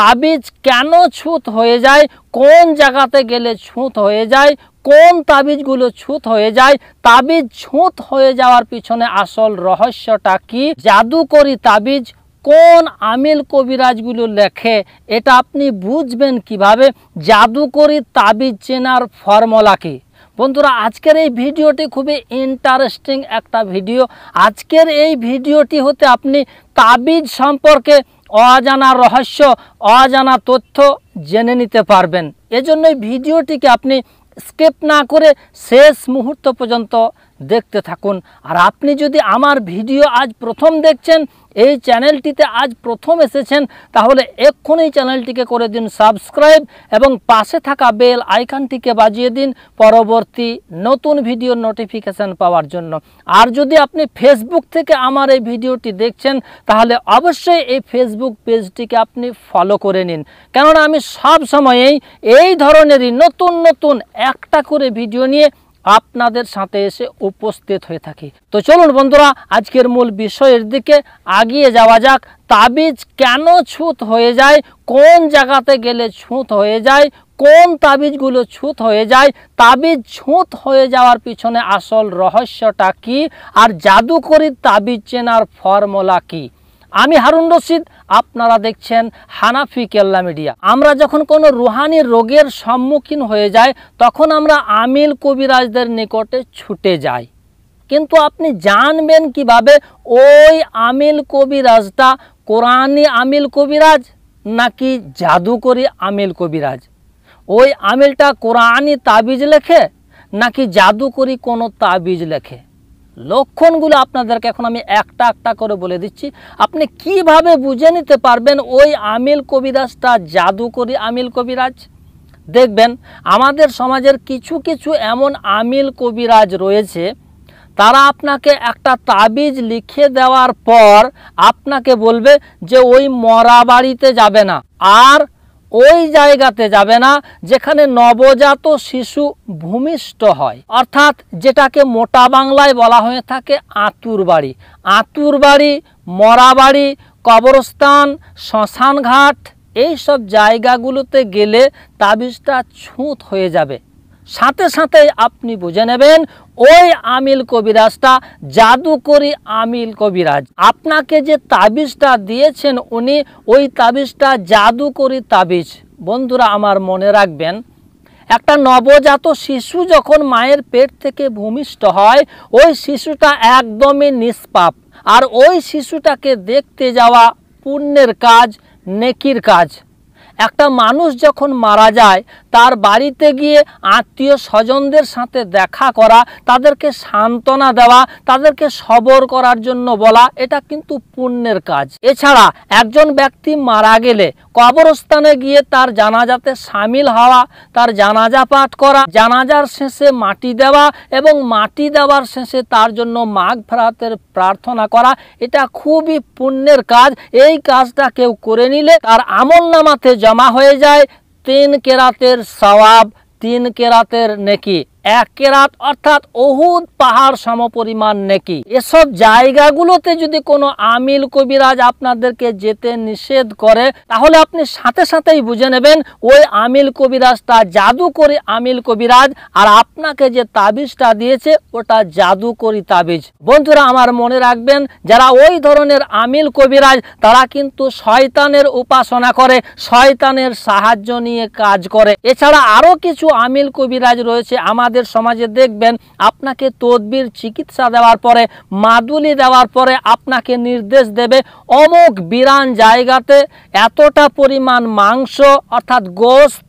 তাবিজ কেন ছুত হয়ে যায় কোন জায়গাতে গেলে ছুঁত হয়ে যায় কোন তাবিজগুলো ছুত হয়ে যায় তাবিজ ছুত হয়ে যাওয়ার পিছনে আসল রহস্যটা কি জাদুকরি তাবিজ কোন আমিল কবিরাজগুলো লেখে এটা আপনি বুঝবেন কিভাবে জাদুকরি তাবিজ চেনার ফর্মুলা কি বন্ধুরা আজকের এই ভিডিওটি খুবই ইন্টারেস্টিং একটা ভিডিও আজকের এই ভিডিওটি হতে আপনি তাবিজ সম্পর্কে অজানা রহস্য অজানা তথ্য জেনে নিতে পারবেন এজন্যই ভিডিওটিকে আপনি স্কেপ না করে শেষ মুহূর্ত পর্যন্ত দেখতে থাকুন আর আপনি যদি আমার ভিডিও আজ প্রথম দেখছেন এই চ্যানেলটিতে আজ প্রথম এসেছেন তাহলে এক্ষুনি চ্যানেলটিকে করে দিন সাবস্ক্রাইব এবং পাশে থাকা বেল আইকনটিকে বাজিয়ে দিন পরবর্তী নতুন ভিডিওর নোটিফিকেশান পাওয়ার জন্য আর যদি আপনি ফেসবুক থেকে আমার এই ভিডিওটি দেখছেন তাহলে অবশ্যই এই ফেসবুক পেজটিকে আপনি ফলো করে নিন কেননা আমি সব সময়েই এই ধরনেরই নতুন নতুন একটা করে ভিডিও নিয়ে আপনাদের সাথে এসে উপস্থিত হয়ে থাকি তো চলুন বন্ধুরা আজকের মূল বিষয়ের দিকে আগিয়ে যাওয়া যাক তাবিজ কেন ছুত হয়ে যায় কোন জায়গাতে গেলে ছুঁত হয়ে যায় কোন তাবিজগুলো ছুঁত হয়ে যায় তাবিজ ছুঁত হয়ে যাওয়ার পিছনে আসল রহস্যটা কি আর জাদুকরি তাবিজ চেনার ফর্মুলা কি আমি হারুন রশিদ আপনারা দেখছেন হানাফি কেল্লা মিডিয়া আমরা যখন কোনো রুহানি রোগের সম্মুখীন হয়ে যায় তখন আমরা আমিল কবিরাজদের নিকটে ছুটে যাই কিন্তু আপনি জানবেন কিভাবে ওই আমিল কবিরাজটা কোরআনি আমিল কবিরাজ নাকি জাদুকরি আমিল কবিরাজ ওই আমিলটা কোরআনি তাবিজ লেখে নাকি জাদুকরি কোনো তাবিজ লেখে লক্ষণগুলো আপনাদেরকে এখন আমি একটা একটা করে বলে দিচ্ছি আপনি কিভাবে বুঝে নিতে পারবেন ওই আমিল কবিরাজটা জাদুকরি আমিল কবিরাজ দেখবেন আমাদের সমাজের কিছু কিছু এমন আমিল কবিরাজ রয়েছে তারা আপনাকে একটা তাবিজ লিখে দেওয়ার পর আপনাকে বলবে যে ওই মরা বাড়িতে যাবে না আর ওই জায়গাতে যাবে না যেখানে নবজাত শিশু ভূমিষ্ঠ হয় অর্থাৎ যেটাকে মোটা বাংলায় বলা হয়ে থাকে আতুর বাড়ি আতুর বাড়ি মরা বাড়ি কবরস্থান শ্মশানঘাট এইসব জায়গাগুলোতে গেলে তাবিজটা ছুঁত হয়ে যাবে সাথে সাথে আপনি বুঝে নেবেন ওই আমিল কবিরাজটা জাদুকরি আমিল কবিরাজ আপনাকে যে তাবিজটা দিয়েছেন উনি ওই তাবিজটা জাদুকরি তাবিজ বন্ধুরা আমার মনে রাখবেন একটা নবজাত শিশু যখন মায়ের পেট থেকে ভূমিষ্ঠ হয় ওই শিশুটা একদমই নিষ্পাপ আর ওই শিশুটাকে দেখতে যাওয়া পুণ্যের কাজ নেকির কাজ একটা মানুষ যখন মারা যায় তার বাড়িতে গিয়ে আত্মীয় স্বজনদের সাথে দেখা করা তাদেরকে সান্ত্বনা দেওয়া তাদেরকে সবর করার জন্য বলা এটা কিন্তু পুণ্যের কাজ এছাড়া একজন ব্যক্তি মারা গেলে কবরস্থানে গিয়ে তার জানাজাতে সামিল হওয়া তার জানাজা পাঠ করা জানাজার শেষে মাটি দেওয়া এবং মাটি দেওয়ার শেষে তার জন্য মাঘ ভ্রাতের প্রার্থনা করা এটা খুবই পুণ্যের কাজ এই কাজটা কেউ করে নিলে তার আমল নামাতে জমা হয়ে যায় तीन केरातेर सवाब तीन केरातेर नेकी একেরাত অর্থাৎ অহুদ পাহাড় সমপরিমাণ নেকি এসব জায়গাগুলোতে যদি কোনো আমিল কবিরাজ আপনাদেরকে যেতে নিষেধ করে তাহলে আপনি সাথে সাথেই বুঝে নেবেন ওই আমিল তা জাদু করে আমিল কবিরাজ আর আপনাকে যে তাবিজটা দিয়েছে ওটা জাদু করি তাবিজ বন্ধুরা আমার মনে রাখবেন যারা ওই ধরনের আমিল কবিরাজ তারা কিন্তু শয়তানের উপাসনা করে শয়তানের সাহায্য নিয়ে কাজ করে এছাড়া আরও কিছু আমিল কবিরাজ রয়েছে আমার আমাদের সমাজে দেখবেন আপনাকে তদবির চিকিৎসা দেওয়ার পরে মাদুলি দেওয়ার পরে আপনাকে নির্দেশ দেবে অমুক বিরান জায়গাতে এতটা পরিমাণ মাংস অর্থাৎ গোস্ত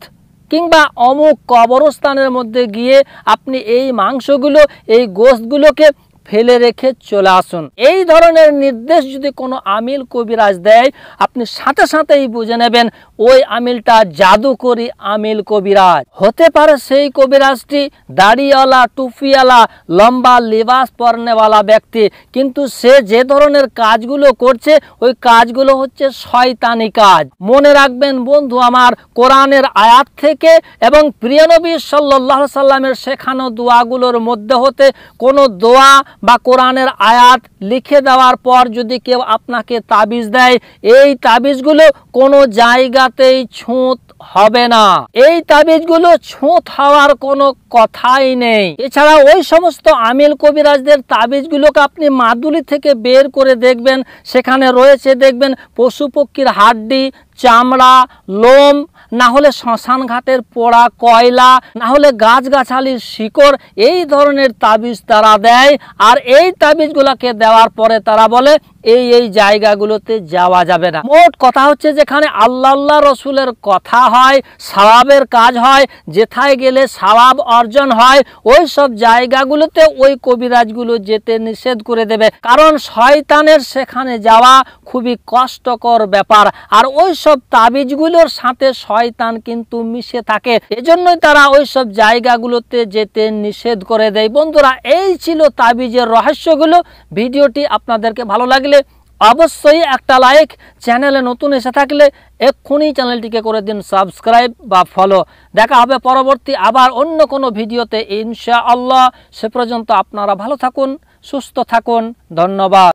কিংবা অমুক কবরস্থানের মধ্যে গিয়ে আপনি এই মাংসগুলো এই গোস্তগুলোকে ফেলে রেখে চলে আসুন এই ধরনের নির্দেশ যদি কোনো আমিল কবিরাজ দেয় আপনি সাথে সাথেই বুঝে নেবেন ওই আমিলটা জাদুকরি আমিল কবিরাজ হতে পারে সেই কবিরাজটি দাড়িওয়ালা টুপিওয়ালা লম্বা লিবাস পরনেওয়ালা ব্যক্তি কিন্তু সে যে ধরনের কাজগুলো করছে ওই কাজগুলো হচ্ছে শয়তানি কাজ মনে রাখবেন বন্ধু আমার কোরআনের আয়াত থেকে এবং প্রিয়নবী সাল্লাহ সাল্লামের শেখানো দোয়াগুলোর মধ্যে হতে কোনো দোয়া বা কোরআনের আয়াত লিখে দেওয়ার পর যদি কেউ আপনাকে তাবিজ দেয় এই তাবিজগুলো কোনো জায়গাতেই ছুঁত হবে না এই তাবিজগুলো ছুঁত হওয়ার কোনো কথাই নেই এছাড়া ওই সমস্ত আমিল কবিরাজদের তাবিজগুলোকে আপনি মাদুলি থেকে বের করে দেখবেন সেখানে রয়েছে দেখবেন পশু পক্ষীর হাড্ডি চামড়া লোম না হলে শ্মশান ঘাটের পোড়া কয়লা না হলে গাছগাছালির শিকড় এই ধরনের তাবিজ তারা দেয় আর এই তাবিজগুলোকে দেওয়ার পরে তারা বলে এই এই জায়গাগুলোতে যাওয়া যাবে না মোট কথা হচ্ছে যেখানে আল্লাহ আল্লাহ রসুলের কথা হয় সাবাবের কাজ হয় যেথায় গেলে সাবাব অর্জন হয় ওই সব জায়গাগুলোতে ওই কবিরাজগুলো যেতে নিষেধ করে দেবে কারণ শয়তানের সেখানে যাওয়া খুবই কষ্টকর ব্যাপার আর ওই সব তাবিজগুলোর সাথে শয় শয়তান কিন্তু মিশে থাকে এজন্যই তারা ওই সব জায়গাগুলোতে যেতে নিষেধ করে দেয় বন্ধুরা এই ছিল তাবিজের রহস্যগুলো ভিডিওটি আপনাদেরকে ভালো লাগলে অবশ্যই একটা লাইক চ্যানেলে নতুন এসে থাকলে এক্ষুনি চ্যানেলটিকে করে দিন সাবস্ক্রাইব বা ফলো দেখা হবে পরবর্তী আবার অন্য কোনো ভিডিওতে ইনশা আল্লাহ সে পর্যন্ত আপনারা ভালো থাকুন সুস্থ থাকুন ধন্যবাদ